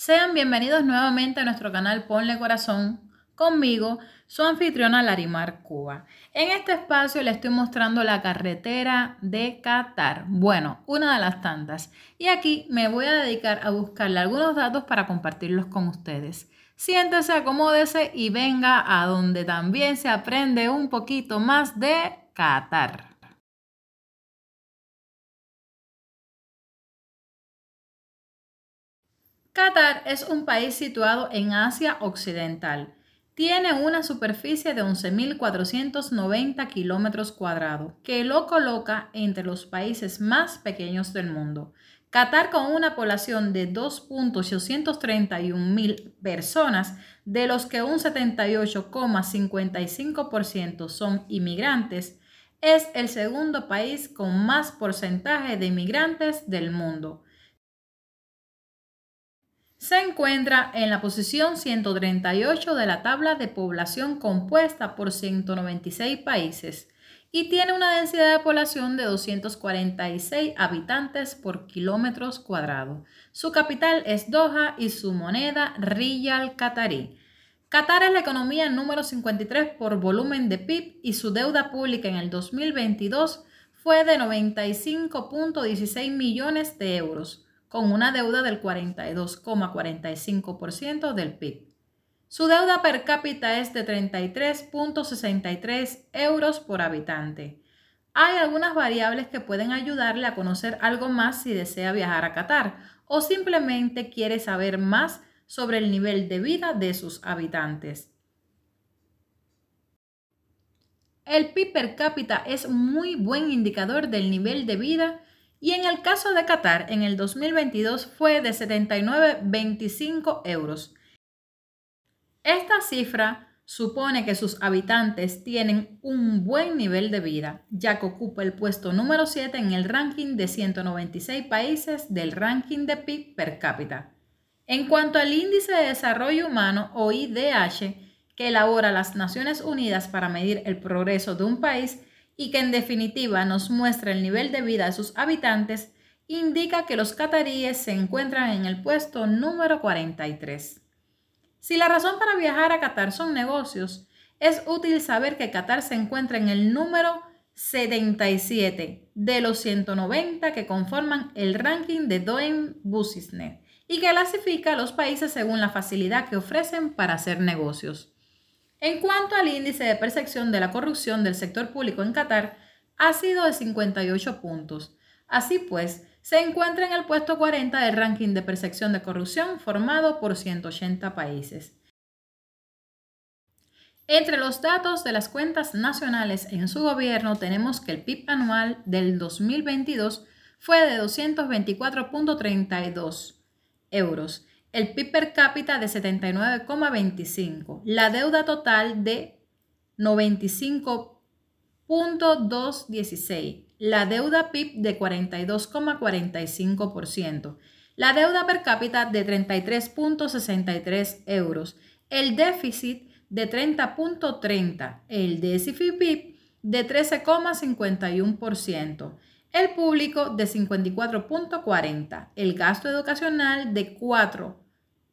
Sean bienvenidos nuevamente a nuestro canal Ponle Corazón conmigo, su anfitriona Larimar Cuba. En este espacio le estoy mostrando la carretera de Qatar, bueno, una de las tantas. Y aquí me voy a dedicar a buscarle algunos datos para compartirlos con ustedes. Siéntese, acomódese y venga a donde también se aprende un poquito más de Qatar. Qatar es un país situado en Asia Occidental. Tiene una superficie de 11.490 kilómetros cuadrados, que lo coloca entre los países más pequeños del mundo. Qatar, con una población de 2.831.000 personas, de los que un 78,55% son inmigrantes, es el segundo país con más porcentaje de inmigrantes del mundo se encuentra en la posición 138 de la tabla de población compuesta por 196 países y tiene una densidad de población de 246 habitantes por kilómetros cuadrados. Su capital es Doha y su moneda Riyal Qatarí. Qatar es la economía número 53 por volumen de PIB y su deuda pública en el 2022 fue de 95.16 millones de euros con una deuda del 42,45% del PIB. Su deuda per cápita es de 33,63 euros por habitante. Hay algunas variables que pueden ayudarle a conocer algo más si desea viajar a Qatar o simplemente quiere saber más sobre el nivel de vida de sus habitantes. El PIB per cápita es muy buen indicador del nivel de vida y en el caso de Qatar, en el 2022 fue de 79,25 euros. Esta cifra supone que sus habitantes tienen un buen nivel de vida, ya que ocupa el puesto número 7 en el ranking de 196 países del ranking de PIB per cápita. En cuanto al Índice de Desarrollo Humano o IDH, que elabora las Naciones Unidas para medir el progreso de un país, y que en definitiva nos muestra el nivel de vida de sus habitantes, indica que los cataríes se encuentran en el puesto número 43. Si la razón para viajar a Qatar son negocios, es útil saber que Qatar se encuentra en el número 77 de los 190 que conforman el ranking de Doing Business y que clasifica a los países según la facilidad que ofrecen para hacer negocios. En cuanto al índice de percepción de la corrupción del sector público en Qatar, ha sido de 58 puntos. Así pues, se encuentra en el puesto 40 del ranking de percepción de corrupción formado por 180 países. Entre los datos de las cuentas nacionales en su gobierno tenemos que el PIB anual del 2022 fue de 224.32 euros, el PIB per cápita de 79,25, la deuda total de 95.216, la deuda PIB de 42,45%, la deuda per cápita de 33.63 euros, el déficit de 30.30, el déficit PIB de 13,51% el público de 54.40, el gasto educacional de 4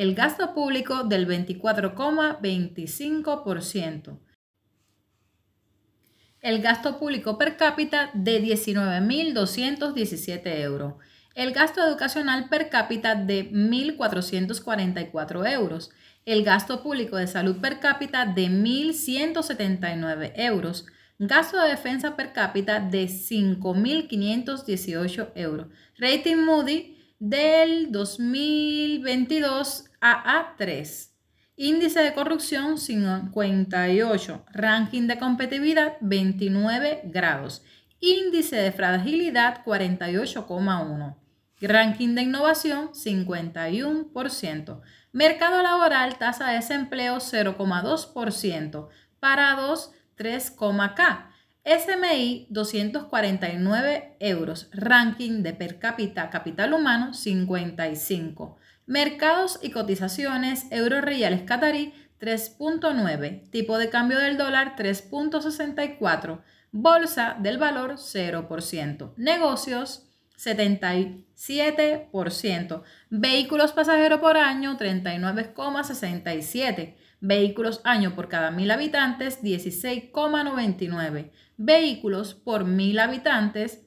el gasto público del 24,25%, el gasto público per cápita de 19.217 euros, el gasto educacional per cápita de 1.444 euros, el gasto público de salud per cápita de 1.179 euros, gasto de defensa per cápita de 5.518 euros, rating Moody del 2022 AA3. Índice de corrupción 58, ranking de competitividad 29 grados, índice de fragilidad 48,1, ranking de innovación 51%, mercado laboral tasa de desempleo 0,2%, parados 3,k, SMI 249 euros, ranking de per cápita capital humano 55. Mercados y cotizaciones, euro reales catarí 3.9, tipo de cambio del dólar 3.64, bolsa del valor 0%, negocios 77%, vehículos pasajeros por año 39,67, vehículos año por cada mil habitantes 16,99, vehículos por mil habitantes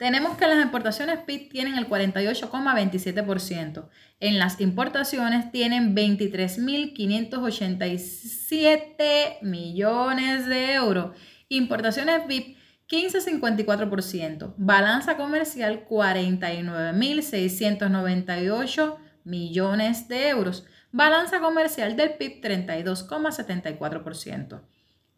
Tenemos que las importaciones PIB tienen el 48,27%. En las importaciones tienen 23.587 millones de euros. Importaciones PIB 15,54%. Balanza comercial 49.698 millones de euros. Balanza comercial del PIB 32,74%.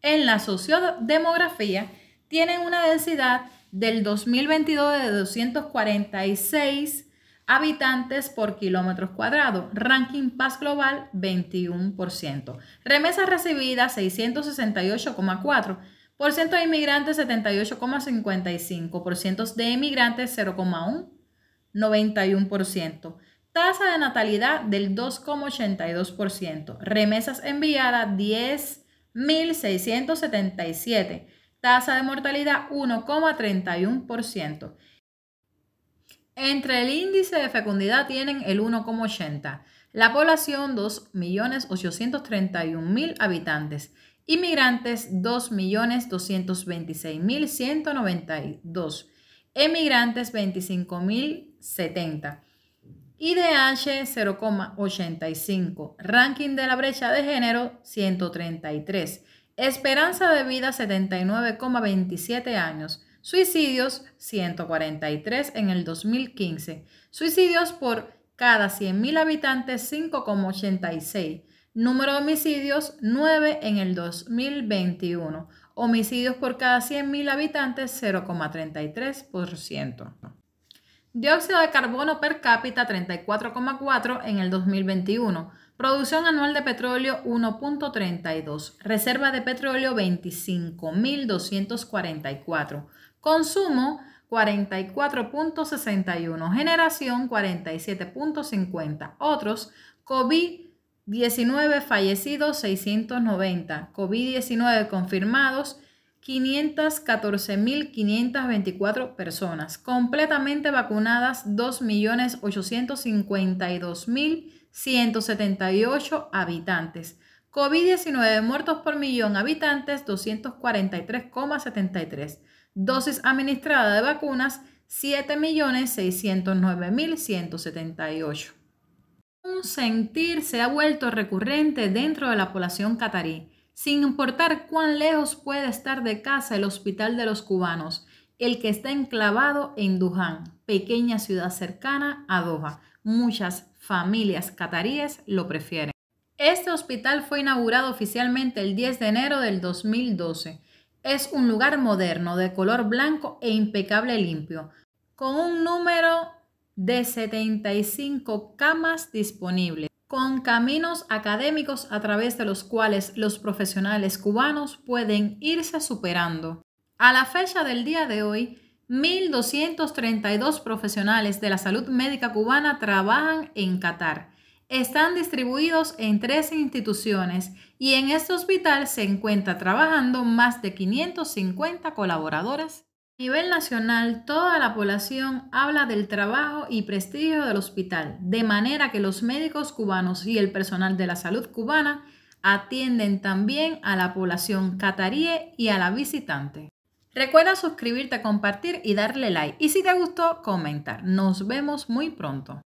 En la sociodemografía tienen una densidad del 2022 de 246 habitantes por kilómetro cuadrado. Ranking Paz Global, 21%. Remesas recibidas, 668,4%. Por ciento de inmigrantes 78,55%, por ciento de inmigrantes, 0,1, 91%. Tasa de natalidad del 2,82%. Remesas enviadas 10.677. Tasa de mortalidad 1,31%. Entre el índice de fecundidad tienen el 1,80. La población 2.831.000 habitantes. Inmigrantes 2.226.192. Emigrantes 25.070. IDH 0,85. Ranking de la brecha de género 133. Esperanza de vida 79,27 años. Suicidios 143 en el 2015. Suicidios por cada 100.000 habitantes 5,86. Número de homicidios 9 en el 2021. Homicidios por cada 100.000 habitantes 0,33%. Dióxido de carbono per cápita 34,4 en el 2021. Producción anual de petróleo 1.32. Reserva de petróleo 25.244. Consumo 44.61. Generación 47.50. Otros COVID-19 fallecidos 690. COVID-19 confirmados 514.524 personas, completamente vacunadas 2.852.178 habitantes. COVID-19 muertos por millón habitantes 243,73. Dosis administrada de vacunas 7.609.178. Un sentir se ha vuelto recurrente dentro de la población catarí sin importar cuán lejos puede estar de casa el Hospital de los Cubanos, el que está enclavado en Duján, pequeña ciudad cercana a Doha. Muchas familias cataríes lo prefieren. Este hospital fue inaugurado oficialmente el 10 de enero del 2012. Es un lugar moderno de color blanco e impecable limpio, con un número de 75 camas disponibles con caminos académicos a través de los cuales los profesionales cubanos pueden irse superando. A la fecha del día de hoy, 1.232 profesionales de la salud médica cubana trabajan en Qatar. Están distribuidos en tres instituciones y en este hospital se encuentra trabajando más de 550 colaboradoras. A nivel nacional, toda la población habla del trabajo y prestigio del hospital, de manera que los médicos cubanos y el personal de la salud cubana atienden también a la población cataríe y a la visitante. Recuerda suscribirte, compartir y darle like. Y si te gustó, comentar. Nos vemos muy pronto.